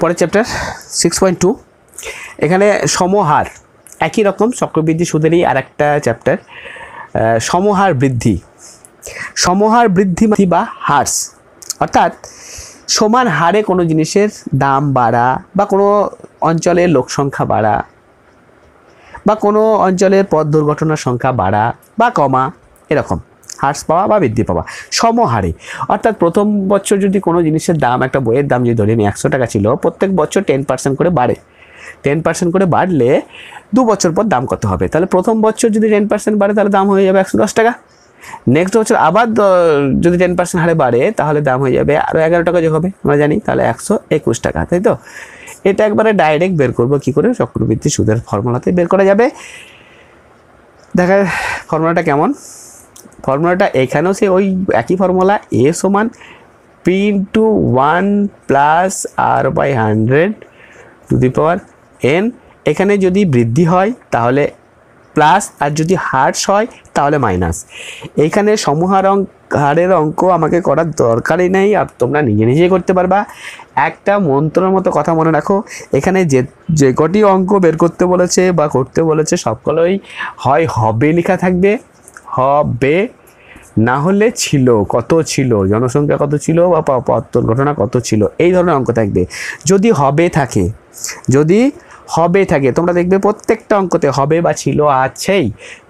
পরের chapter six point two এখানে সমহার একই রকম চক্রবৃদ্ধি সুদেরই আর একটা চ্যাপ্টার সমহার বৃদ্ধি সমহার বৃদ্ধি মানে বা হার্স অর্থাৎ সমান হারে কোনো জিনিসের দাম বাড়া বা কোনো অঞ্চলের লোকসংখ্যা বাড়া বা কোনো অঞ্চলের পথ দুর্ঘটনার সংখ্যা বাড়া বা কমা এরকম হ্রাস পাওয়া বা বৃদ্ধি পাওয়া সমহারে অর্থাৎ প্রথম বছর যদি কোনো জিনিসের দাম একটা বইয়ের দাম যদি ধরে নিই একশো টাকা ছিল প্রত্যেক বছর টেন পার্সেন্ট করে বাড়ে টেন পার্সেন্ট করে বাড়লে দু বছর পর দাম কত হবে তাহলে প্রথম বছর যদি টেন পার্সেন্ট বাড়ে তাহলে দাম হয়ে যাবে একশো দশ টাকা নেক্সট বছর আবার যদি টেন পার্সেন্ট হারে বাড়ে তাহলে দাম হয়ে যাবে আরও এগারো টাকা যে হবে আমরা জানি তাহলে একশো একুশ টাকা তাই তো এটা একবারে ডাইরেক্ট বের করবো কী করে চক্রবৃদ্ধি সুদের ফর্মুলাতে বের করা যাবে দেখা ফর্মুলাটা কেমন ফর্মুলাটা এখানেও সে ওই একই ফর্মুলা এ সমান P into one plus R by hundred to the power N এখানে যদি বৃদ্ধি হয় তাহলে প্লাস আর যদি হার্স হয় তাহলে মাইনাস এখানে সমূহার অঙ্ক হারের অঙ্ক আমাকে করার দরকারই নেই আর তোমরা নিজে নিজেই করতে পারবা একটা মন্ত্রের মতো কথা মনে রাখো এখানে যে যে কটি অঙ্ক বের করতে বলেছে বা করতে বলেছে সবগুলোই হয় হবে লেখা থাকবে হবে না হলে ছিল কত ছিল জনসংখ্যা কত ছিল বা পত্তন ঘটনা কত ছিল এই ধরনের অঙ্ক থাকবে যদি হবে থাকে যদি হবে থাকে তোমরা দেখবে প্রত্যেকটা অঙ্কতে হবে বা ছিল আছেই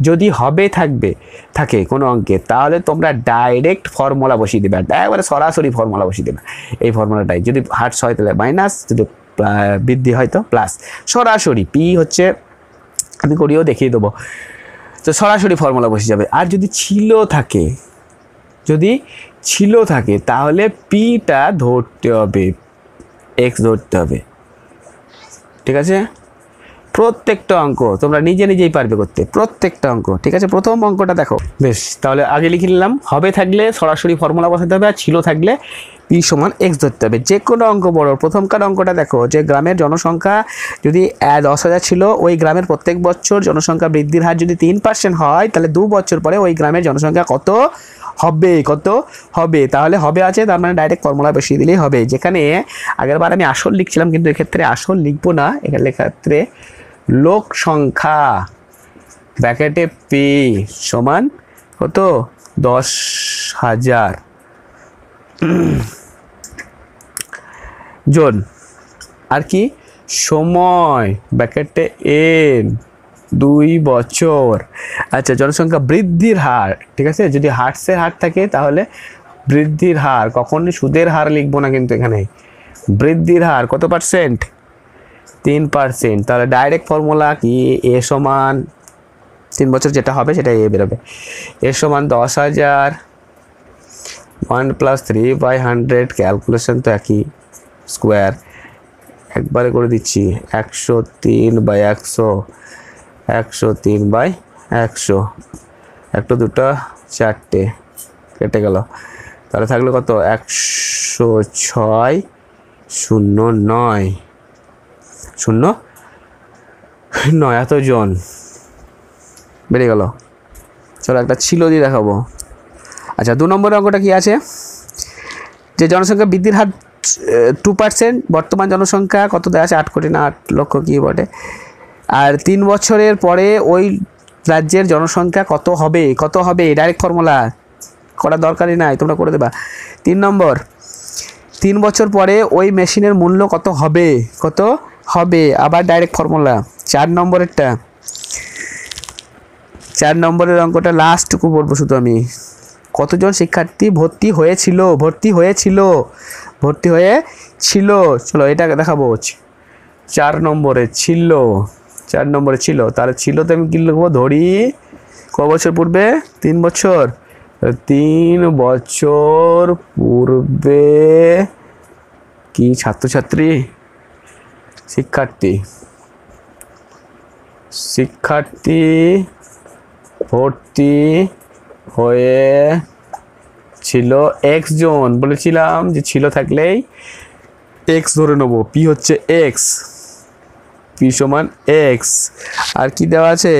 যদি হবে থাকবে থাকে কোনো অঙ্কে তাহলে তোমরা ডাইরেক্ট ফর্মুলা বসিয়ে দেবে একবারে সরাসরি ফর্মুলা বসিয়ে দেবে এই ফর্মুলাটাই যদি হার্টস হয় তাহলে মাইনাস যদি বৃদ্ধি হয় তো প্লাস সরাসরি পি হচ্ছে আমি করিও দেখিয়ে দেবো তো সরাসরি ফর্মুলা বসে যাবে আর যদি ছিল থাকে যদি ছিল থাকে তাহলে পিটা ধরতে হবে এক্স ধরতে হবে ঠিক আছে প্রত্যেকটা অঙ্ক তোমরা নিজে নিজেই পারবে করতে প্রত্যেকটা অঙ্ক ঠিক আছে প্রথম অঙ্কটা দেখো বেশ তাহলে আগে লিখে নিলাম হবে থাকলে সরাসরি ফর্মুলা বসাতে হবে আর ছিল থাকলে পি সমান এক্স ধরতে হবে যে কোনো অঙ্ক বড় প্রথমকার অঙ্কটা দেখো যে গ্রামের জনসংখ্যা যদি দশ হাজার ছিল ওই গ্রামের প্রত্যেক বছর জনসংখ্যা বৃদ্ধির হার যদি তিন পার্সেন্ট হয় তাহলে দু বছর পরে ওই গ্রামের জনসংখ্যা কত হবে কত হবে তাহলে হবে আছে তার মানে ডাইরেক্ট ফর্মুলা বসিয়ে দিলেই হবে যেখানে আগেরবার আমি আসল লিখছিলাম কিন্তু এক্ষেত্রে আসল লিখবো না এখানে ক্ষেত্রে লোক সংখ্যা ব্যাকেটে পি সমান কত দশ হাজার জন আর কি সময় ব্যাকেটে এন দুই বছর আচ্ছা জনসংখ্যা বৃদ্ধির হার ঠিক আছে যদি হার্টসের হার থাকে তাহলে বৃদ্ধির হার কখনই সুদের হার লিখবো না কিন্তু এখানে বৃদ্ধির হার কত পার্সেন্ট তিন পার্সেন্ট তাহলে ডাইরেক্ট ফর্মুলা কি এ সমান তিন বছর যেটা হবে সেটা এ বেরোবে এ সমান দশ হাজার one plus three by hundred calculation তো একই স্কোয়ার একবারে করে দিচ্ছি একশো তিন বাই একশো একশো তিন বাই একশো একটা দুটো চারটে কেটে গেল তাহলে থাকলে কত একশো ছয় শূন্য নয় শূন্য নয় এতজন বেড়ে গেল চলো একটা ছিল দিয়ে দেখাবো আচ্ছা দু নম্বর অঙ্কটা কি আছে যে জনসংখ্যা বৃদ্ধির হার টু পার্সেন্ট বর্তমান জনসংখ্যা কত দেওয়া আছে আট কোটি না আট লক্ষ কী বটে আর তিন বছরের পরে ওই রাজ্যের জনসংখ্যা কত হবে কত হবে ডাইরেক্ট ফর্মুলা করা দরকারই নাই তোমরা করে দেবা তিন নম্বর তিন বছর পরে ওই মেশিনের মূল্য কত হবে কত হবে আবার ডাইরেক্ট ফর্মুলা চার নম্বরেরটা চার নম্বরের অঙ্কটা লাস্টটুকু বলবো শুধু আমি কতজন শিক্ষার্থী ভর্তি হয়েছিল ভর্তি হয়েছিল ভর্তি হয়ে ছিল চলো এটা দেখাবো চার নম্বরে ছিল চার নম্বরে ছিল তাহলে ছিল তো আমি কি লিখবো ধরি ক বছর পূর্বে তিন বছর তিন বছর পূর্বে কি ছাত্রছাত্রী শিক্ষার্থী শিক্ষার্থী ভর্তি হয়ে ছিল এক্স জন বলেছিলাম যে ছিল থাকলেই এক্স ধরে নেব পি হচ্ছে এক্স পি সমান এক্স আর কি দেওয়া আছে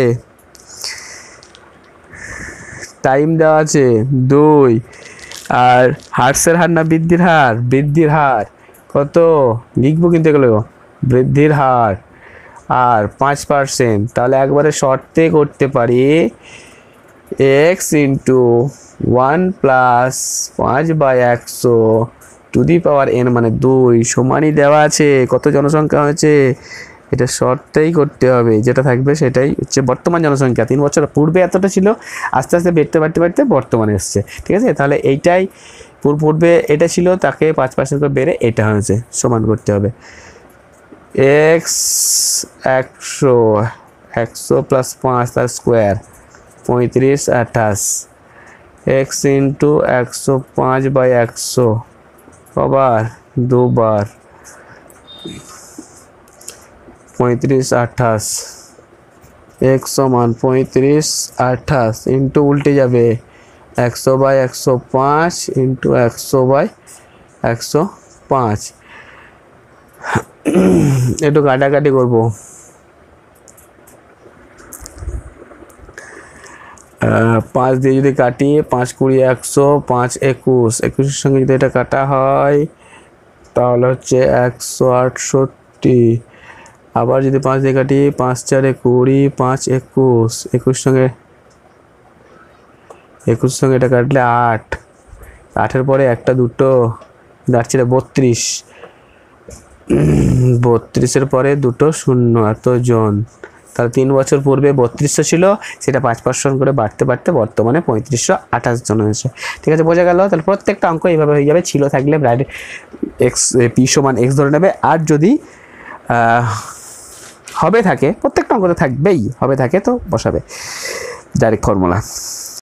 টাইম দেওয়া আছে দুই আর হার্সের হার না বৃদ্ধির হার বৃদ্ধির হার কত লিখবো কিন্তু এগুলো বৃদ্ধির হার আর পাঁচ পার্সেন্ট তাহলে একবারে শর্তে করতে পারি এক্স ইন্টু ওয়ান প্লাস পাঁচ বাই একশো টু দি পাওয়ার এন মানে দুই সমানই দেওয়া আছে কত জনসংখ্যা হয়েছে এটা শর্তেই করতে হবে যেটা থাকবে সেটাই হচ্ছে বর্তমান জনসংখ্যা তিন বছর পূর্বে এতটা ছিল আস্তে আস্তে বেড়তে বাড়তে বাড়তে বর্তমানে এসছে ঠিক আছে তাহলে এইটাই পূর্বে এটা ছিল তাকে পাঁচ পার্সেন্ট করে বেড়ে এটা হয়েছে সমান করতে হবে এক্স একশো একশো প্লাস পাঁচ তার স্কোয়ার পঁয়ত্রিশ আঠাশ এক্স ইন্টু একশো পাঁচ বাই একশো পঁয়ত্রিশ আঠাশ পঁয়ত্রিশ ইন্টু উল্টে যাবে একশো বাই একশো পাঁচ ইন্টু একশো বাই একশো পাঁচ একটু কাটাকাটি করব পাঁচ দিয়ে যদি কাটি পাঁচ কুড়ি একশো পাঁচ একুশ একুশের সঙ্গে যদি এটা কাটা হয় তাহলে হচ্ছে একশো আটষট্টি আবার যদি পাঁচ দিয়ে কাটি পাঁচ চারে কুড়ি পাঁচ একুশ একুশ সঙ্গে একুশ সঙ্গে এটা কাটলে আট আটের পরে একটা দুটো দাঁড় বত্রিশ বত্রিশের পরে দুটো শূন্য এত জন তাহলে তিন বছর পূর্বে বত্রিশশো ছিল সেটা পাঁচ পার্সেন্ট করে বাড়তে বাড়তে বর্তমানে পঁয়ত্রিশশো আঠাশ জন হয়েছে ঠিক আছে বোঝা গেল তাহলে প্রত্যেকটা অঙ্ক এইভাবে হয়ে যাবে ছিল থাকলে ব্রাইড এক্স পি সমান এক্স ধরে নেবে আর যদি হবে থাকে প্রত্যেকটা অঙ্ক তো থাকবেই হবে থাকে তো বসাবে ডাইরেক্ট ফর্মুলা